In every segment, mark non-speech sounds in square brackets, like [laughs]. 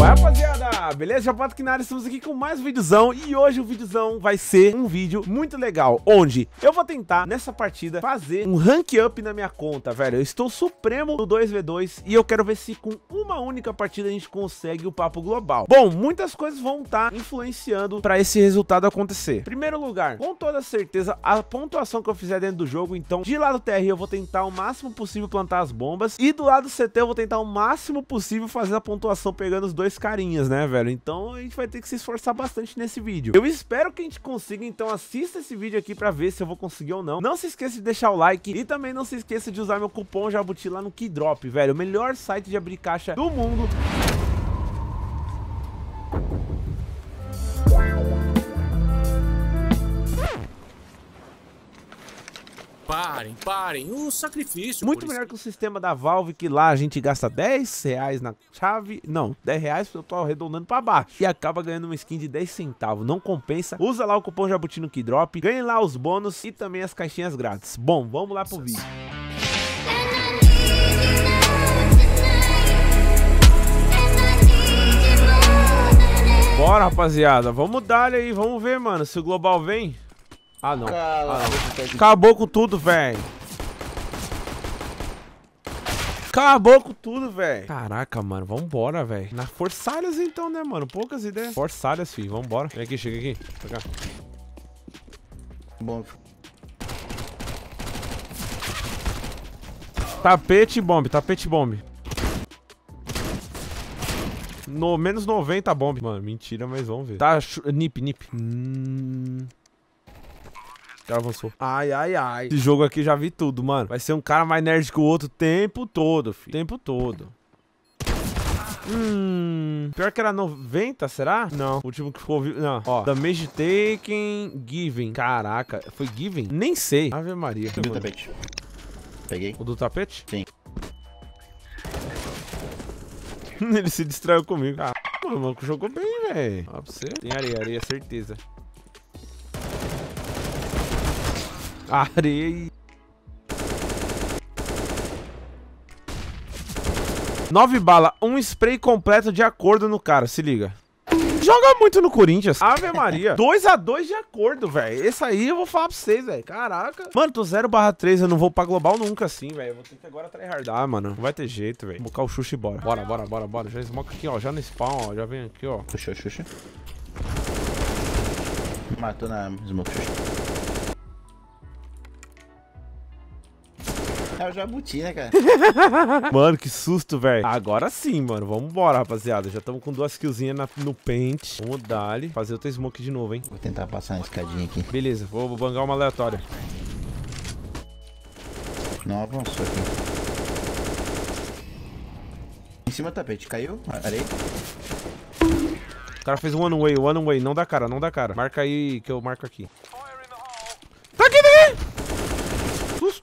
Vai, rapaziada galera, aqui na área, estamos aqui com mais um videozão e hoje o videozão vai ser um vídeo muito legal, onde eu vou tentar, nessa partida, fazer um rank up na minha conta, velho. Eu estou supremo no 2v2 e eu quero ver se com uma única partida a gente consegue o papo global. Bom, muitas coisas vão estar tá influenciando para esse resultado acontecer. Primeiro lugar, com toda certeza, a pontuação que eu fizer dentro do jogo, então de lado TR eu vou tentar o máximo possível plantar as bombas e do lado CT eu vou tentar o máximo possível fazer a pontuação pegando os dois carinhas, né? né, velho? Então a gente vai ter que se esforçar bastante nesse vídeo. Eu espero que a gente consiga, então assista esse vídeo aqui pra ver se eu vou conseguir ou não. Não se esqueça de deixar o like e também não se esqueça de usar meu cupom Jabuti lá no Keydrop, velho. O melhor site de abrir caixa do mundo. Parem, parem. um sacrifício. Muito melhor que o sistema da Valve, que lá a gente gasta 10 reais na chave. Não, 10 reais porque eu tô arredondando pra baixo. E acaba ganhando uma skin de 10 centavos. Não compensa. Usa lá o cupom Jabutino que drop, Ganhe lá os bônus e também as caixinhas grátis. Bom, vamos lá pro vídeo. Bora, rapaziada. Vamos dar aí. Vamos ver, mano, se o Global vem. Ah, não. Cala, ah, não. Acabou com tudo, velho. Acabou com tudo, velho. Caraca, mano. Vambora, velho. Na forçalhas, então, né, mano? Poucas ideias. Forçalhas, filho. Vambora. Vem aqui, chega aqui. Pra cá. Bom. Tapete bomb, tapete bomb. No menos 90 bomb. Mano, mentira, mas vamos ver. Tá, nip, nip. Hum avançou. Ai, ai, ai. Esse jogo aqui já vi tudo, mano. Vai ser um cara mais nerd que o outro o tempo todo, filho. O tempo todo. Hum. Pior que era 90, será? Não. O último que ficou vivo. Não. Ó. Damage taken, giving. Caraca, foi giving? Nem sei. Ave Maria. Do tapete. Peguei. O do tapete? Sim. [laughs] Ele se distraiu comigo. Ah, mano, o maluco jogou bem, velho. Ó pra você. Tem areia, areia, certeza. areia. Nove bala, um spray completo de acordo no cara, se liga. Joga muito no Corinthians. Ave Maria. 2x2 [laughs] de acordo, velho. Esse aí eu vou falar pra vocês, velho. Caraca. Mano, tô 0 barra 3. Eu não vou pra global nunca assim, velho. Vou ter que agora tryhardar, ah, mano. Não vai ter jeito, velho. Vou o Xuxa e bora. Bora, bora, bora, bora. Já smoke aqui, ó. Já no spawn, ó. Já vem aqui, ó. Xuxa, Xuxa. Matou na smoke, Xuxa. É o jabuti, né, cara? [laughs] Mano, que susto, velho. Agora sim, mano. Vamos embora, rapaziada. Já estamos com duas killzinhas no pente. Vamos dar ali. Fazer outra smoke de novo, hein? Vou tentar passar uma escadinha aqui. Beleza, vou bangar uma aleatória. Não avançou aqui. Em cima do tapete, caiu? Parei. O cara fez um one way, one way. Não dá cara, não dá cara. Marca aí que eu marco aqui.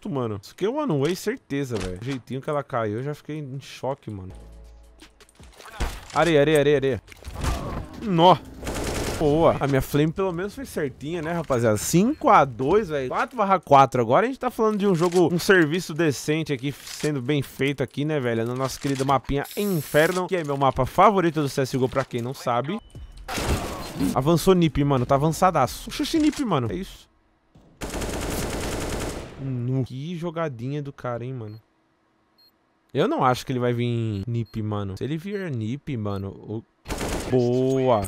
mano. Isso aqui é one way, certeza, velho. Jeitinho que ela caiu, eu já fiquei em choque, mano. Areia, areia, areia, areia. Nó. Boa. A minha flame pelo menos foi certinha, né, rapaziada? 5x2, velho. 4/4. Agora a gente tá falando de um jogo, um serviço decente aqui, sendo bem feito aqui, né, velho? No nosso querido mapinha Inferno, que é meu mapa favorito do CSGO, pra quem não sabe. Avançou Nip, mano. Tá avançadaço. Xuxa Nip, mano. É isso. Nu. Que jogadinha do cara, hein, mano. Eu não acho que ele vai vir nip, mano. Se ele vier nip, mano... O... Boa.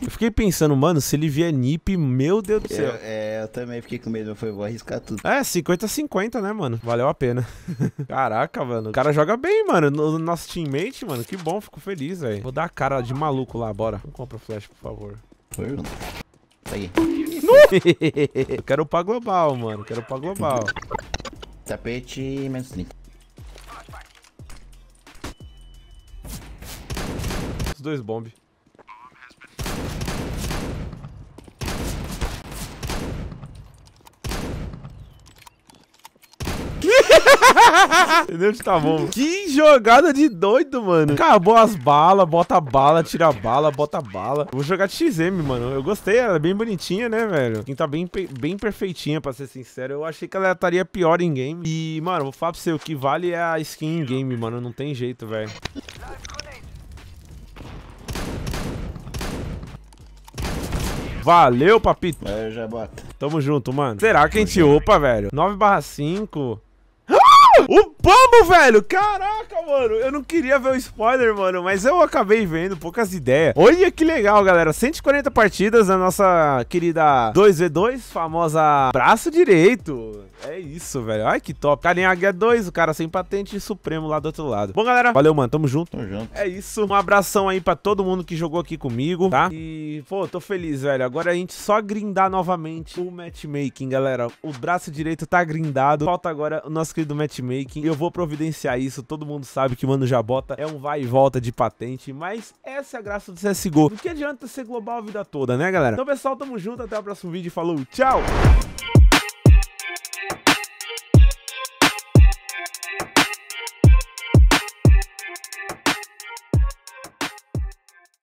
eu fiquei pensando, mano, se ele vier nip, meu Deus do céu. Eu, é, é, eu também fiquei com medo, mas foi, vou arriscar tudo. É, 50-50, né, mano? Valeu a pena. [laughs] Caraca, mano. O cara joga bem, mano. No, nosso teammate, mano. Que bom, fico feliz, velho. Vou dar a cara de maluco lá, bora. Não compra o flash, por favor. Foi, mano. Peguei. [laughs] eu quero upar global, mano. quero upar global. Tapete menos 30. Os dois bombes. [laughs] Entendeu? Tá bom. Que jogada de doido, mano. Acabou as balas, bota bala, tira bala, bota bala. Vou jogar de XM, mano. Eu gostei, ela é bem bonitinha, né, velho? Quem tá bem, bem perfeitinha, pra ser sincero. Eu achei que ela estaria pior em game. E, mano, vou falar pra você, o que vale é a skin em game, mano. Não tem jeito, velho. Valeu, papito. Valeu, Jabota. Tamo junto, mano. Será que a gente opa, velho? 9 barra 5. O Pombo, velho! Caraca, mano! Eu não queria ver o spoiler, mano, mas eu acabei vendo, poucas ideias. Olha que legal, galera. 140 partidas na nossa querida 2v2, famosa braço direito. É isso, velho. Ai, que top. Carinha em 2, o cara sem patente e Supremo lá do outro lado. Bom, galera, valeu, mano. Tamo junto. Tamo junto. É isso. Um abração aí pra todo mundo que jogou aqui comigo, tá? E, pô, tô feliz, velho. Agora a gente só grindar novamente o matchmaking, galera. O braço direito tá grindado. Falta agora o nosso querido matchmaking making. Eu vou providenciar isso. Todo mundo sabe que Mano Jabota é um vai e volta de patente, mas essa é a graça do CSGO. porque que adianta ser global a vida toda, né, galera? Então, pessoal, tamo junto. Até o próximo vídeo. Falou, tchau!